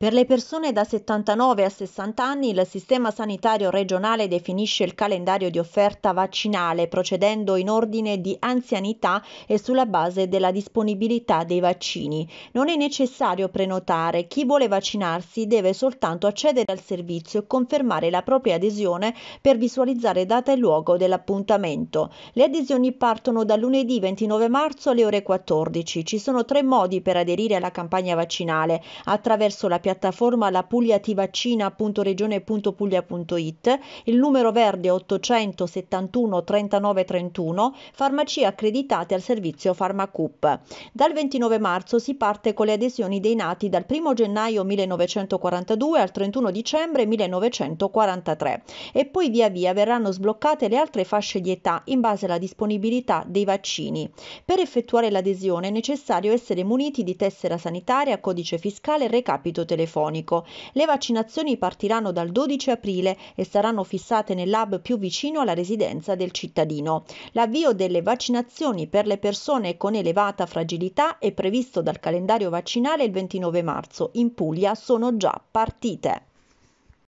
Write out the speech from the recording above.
Per le persone da 79 a 60 anni il Sistema Sanitario Regionale definisce il calendario di offerta vaccinale procedendo in ordine di anzianità e sulla base della disponibilità dei vaccini. Non è necessario prenotare, chi vuole vaccinarsi deve soltanto accedere al servizio e confermare la propria adesione per visualizzare data e luogo dell'appuntamento. Le adesioni partono da lunedì 29 marzo alle ore 14. Ci sono tre modi per aderire alla campagna vaccinale attraverso la piattaforma piattaforma la pugliativaccina.regione.puglia.it, il numero verde 871 39 31, farmacie accreditate al servizio Farmacup. Dal 29 marzo si parte con le adesioni dei nati dal 1 gennaio 1942 al 31 dicembre 1943 e poi via via verranno sbloccate le altre fasce di età in base alla disponibilità dei vaccini. Per effettuare l'adesione è necessario essere muniti di tessera sanitaria, codice fiscale e recapito telefonico telefonico. Le vaccinazioni partiranno dal 12 aprile e saranno fissate nel lab più vicino alla residenza del cittadino. L'avvio delle vaccinazioni per le persone con elevata fragilità è previsto dal calendario vaccinale il 29 marzo. In Puglia sono già partite.